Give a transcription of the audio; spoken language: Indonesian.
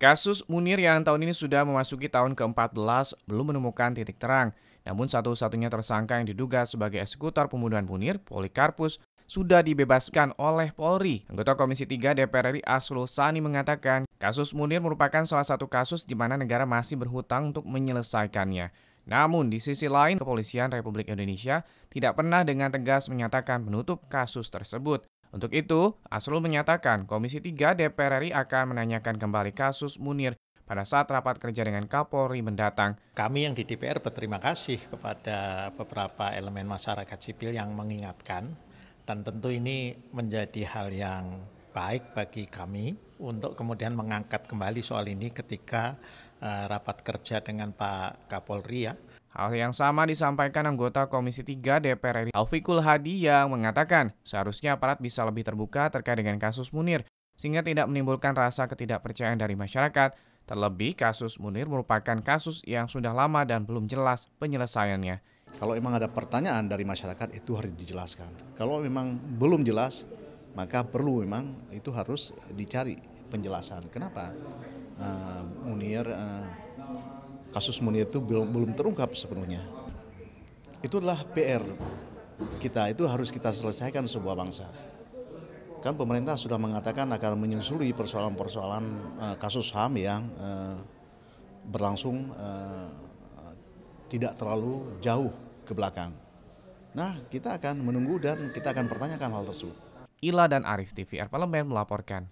Kasus Munir yang tahun ini sudah memasuki tahun ke-14 belum menemukan titik terang. Namun satu-satunya tersangka yang diduga sebagai eksekutor pembunuhan Munir, Polikarpus, sudah dibebaskan oleh Polri. Anggota Komisi 3 DPR RI Asrul Sani mengatakan, kasus Munir merupakan salah satu kasus di mana negara masih berhutang untuk menyelesaikannya. Namun, di sisi lain, kepolisian Republik Indonesia tidak pernah dengan tegas menyatakan menutup kasus tersebut. Untuk itu, Asrul menyatakan Komisi 3 DPR RI akan menanyakan kembali kasus Munir pada saat rapat kerja dengan Kapolri mendatang. Kami yang di DPR berterima kasih kepada beberapa elemen masyarakat sipil yang mengingatkan dan tentu ini menjadi hal yang baik bagi kami untuk kemudian mengangkat kembali soal ini ketika uh, rapat kerja dengan Pak Kapolri ya. Hal yang sama disampaikan anggota Komisi 3 DPR RI Alfikul Hadi yang mengatakan seharusnya aparat bisa lebih terbuka terkait dengan kasus Munir sehingga tidak menimbulkan rasa ketidakpercayaan dari masyarakat. Terlebih kasus Munir merupakan kasus yang sudah lama dan belum jelas penyelesaiannya. Kalau memang ada pertanyaan dari masyarakat itu harus dijelaskan. Kalau memang belum jelas maka perlu memang itu harus dicari penjelasan kenapa uh, Munir uh, kasus Munir itu belum belum terungkap sepenuhnya itu adalah PR kita itu harus kita selesaikan sebuah bangsa kan pemerintah sudah mengatakan akan menyusuri persoalan-persoalan uh, kasus HAM yang uh, berlangsung uh, tidak terlalu jauh ke belakang. Nah, kita akan menunggu dan kita akan pertanyakan hal tersebut. Ila dan Arif TVR Parlemen melaporkan.